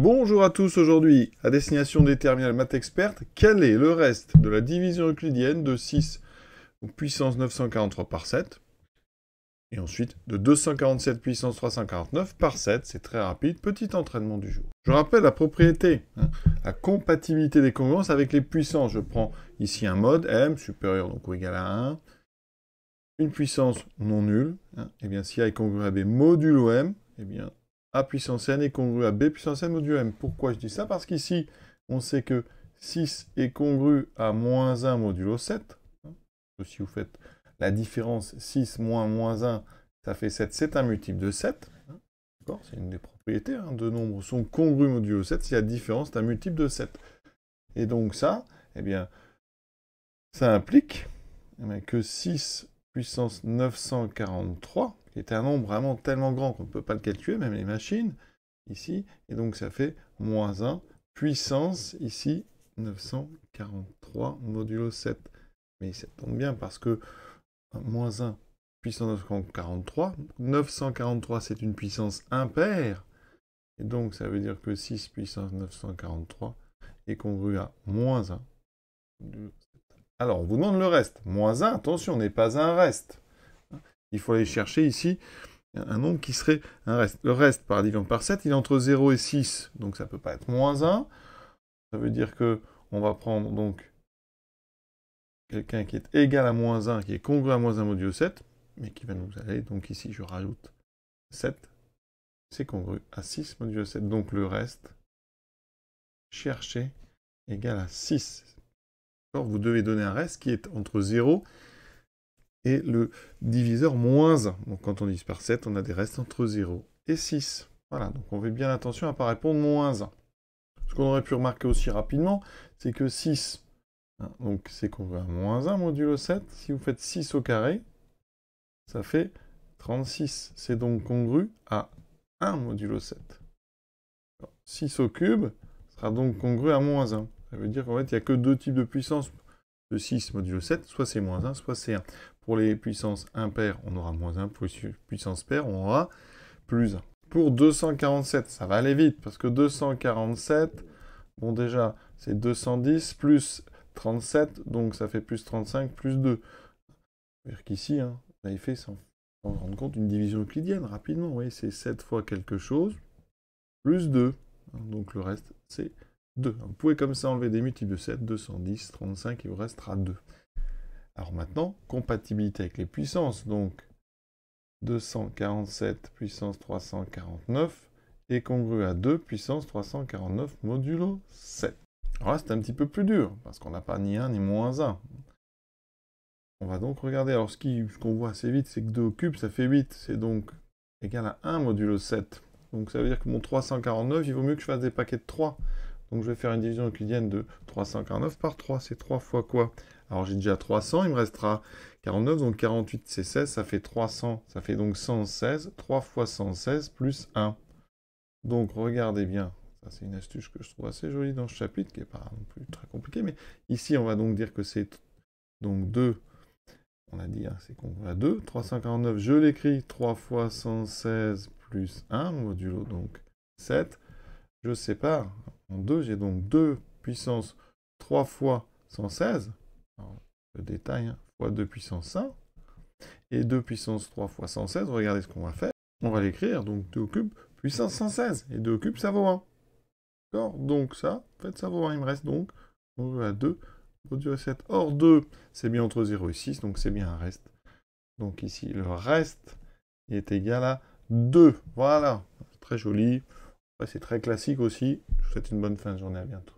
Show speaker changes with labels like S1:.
S1: Bonjour à tous aujourd'hui, à destination des terminales math expert quel est le reste de la division euclidienne de 6 puissance 943 par 7 et ensuite de 247 puissance 349 par 7, c'est très rapide, petit entraînement du jour. Je rappelle la propriété, hein, la compatibilité des congruences avec les puissances. Je prends ici un mode m supérieur donc ou égal à 1, une puissance non nulle, et hein, eh bien si a est congruent à b modulo m, et eh bien a puissance n est congru à B puissance n modulo m. Pourquoi je dis ça Parce qu'ici, on sait que 6 est congru à moins 1 modulo 7. Si vous faites la différence 6 moins moins 1, ça fait 7. C'est un multiple de 7. Hein. C'est une des propriétés. Hein. Deux nombres sont congrus modulo 7. Si la différence, est un multiple de 7. Et donc ça, eh bien, ça implique eh que 6 puissance 943 un nombre vraiment tellement grand qu'on ne peut pas le calculer, même les machines, ici. Et donc ça fait moins 1 puissance, ici, 943 modulo 7. Mais ça tombe bien parce que moins 1 puissance 943, 943 c'est une puissance impaire. Et donc ça veut dire que 6 puissance 943 est congru à moins 1. Alors on vous demande le reste. Moins 1, attention, n'est pas un reste. Il faut aller chercher ici un nombre qui serait un reste. Le reste par par 7, il est entre 0 et 6, donc ça ne peut pas être moins 1. Ça veut dire que on va prendre donc quelqu'un qui est égal à moins 1, qui est congru à moins 1 modulo 7, mais qui va nous aller, donc ici je rajoute 7, c'est congru à 6 modulo 7. Donc le reste, chercher, égal à 6. Alors vous devez donner un reste qui est entre 0 et et le diviseur moins 1. Donc quand on divise par 7, on a des restes entre 0 et 6. Voilà, donc on fait bien attention à ne pas répondre moins 1. Ce qu'on aurait pu remarquer aussi rapidement, c'est que 6, hein, donc c'est congru à moins 1 modulo 7. Si vous faites 6 au carré, ça fait 36. C'est donc congru à 1 modulo 7. 6 au cube sera donc congru à moins 1. Ça veut dire qu'en fait, il n'y a que deux types de puissance de 6 modulo 7, soit c'est moins 1, soit c'est 1. Pour les puissances impaires, on aura moins 1. Pour les puissances paires, on aura plus 1. Pour 247, ça va aller vite, parce que 247, bon déjà, c'est 210 plus 37, donc ça fait plus 35 plus 2. C'est-à-dire qu'ici, hein, on avait fait, sans, sans rendre compte, une division euclidienne rapidement. Vous voyez, c'est 7 fois quelque chose, plus 2. Hein, donc le reste, c'est 2. Vous pouvez comme ça enlever des multiples de 7, 210, 35, il vous restera 2. Alors maintenant, compatibilité avec les puissances. Donc 247 puissance 349 est congru à 2 puissance 349 modulo 7. Alors là, c'est un petit peu plus dur, parce qu'on n'a pas ni 1 ni moins 1. On va donc regarder, alors ce qu'on voit assez vite, c'est que 2 au cube, ça fait 8. C'est donc égal à 1 modulo 7. Donc ça veut dire que mon 349, il vaut mieux que je fasse des paquets de 3. Donc je vais faire une division euclidienne de 349 par 3. C'est 3 fois quoi Alors j'ai déjà 300, il me restera 49, donc 48 c'est 16, ça fait 300, ça fait donc 116. 3 fois 116 plus 1. Donc regardez bien, ça c'est une astuce que je trouve assez jolie dans ce chapitre, qui n'est pas non plus très compliqué, mais ici on va donc dire que c'est donc 2, on a dit, hein, c'est qu'on va 2, 349, je l'écris, 3 fois 116 plus 1, modulo donc 7, je sépare, en 2, j'ai donc 2 puissance 3 fois 116, le détail, hein, fois 2 puissance 1, et 2 puissance 3 fois 116, regardez ce qu'on va faire, on va l'écrire, donc 2 cubes puissance 116, et 2 au cube ça vaut 1. D'accord Donc ça, en fait ça vaut 1, il me reste donc, on veut à 2, produit à 7, or 2, c'est bien entre 0 et 6, donc c'est bien un reste. Donc ici, le reste est égal à 2, voilà, très joli, c'est très classique aussi. Je vous souhaite une bonne fin de journée. À bientôt.